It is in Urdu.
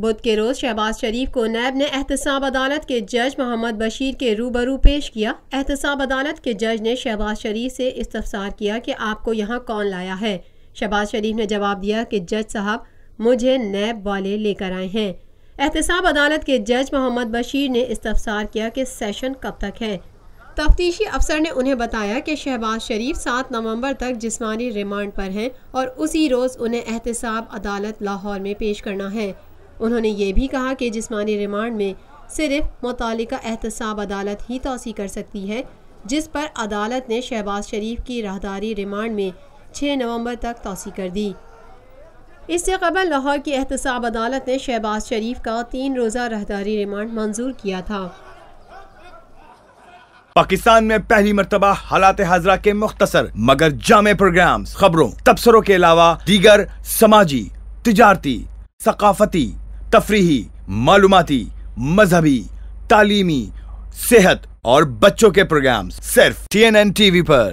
بدھ کے روز شہباز شریف کو نیب نے احتساب عدالت کے جج محمد بشیر کے روبرو پیش کیا احتساب عدالت کے جج نے شہباز شریف سے استفسار کیا کہ آپ کو یہاں کون لایا ہے شہباز شریف نے جواب دیا کہ جج صاحب مجھے نیب والے لے کر آئے ہیں احتساب عدالت کے جج محمد بشیر نے استفسار کیا کہ سیشن کب تک ہے تفتیشی افسر نے انہیں بتایا کہ شہباز شریف سات نومبر تک جسمانی ریمانڈ پر ہیں اور اسی روز انہیں احتساب عدالت لاہور میں پیش کرنا ہے انہوں نے یہ بھی کہا کہ جسمانی ریمانڈ میں صرف متعلقہ احتساب عدالت ہی توسیع کر سکتی ہے جس پر عدالت نے شہباز شریف کی راہداری ریمانڈ میں 6 نومبر تک توسیع کر دی اس سے قبل لاہور کی احتساب عدالت نے شہباز شریف کا تین روزہ رہداری ریمانڈ منظور کیا تھا پاکستان میں پہلی مرتبہ حالات حاضرہ کے مختصر مگر جامع پروگرامز خبروں تبصروں کے علاوہ دیگر سماجی تجارتی ثقافتی تفریحی معلوماتی مذہبی تعلیمی صحت اور بچوں کے پروگرامز صرف T N N T V پر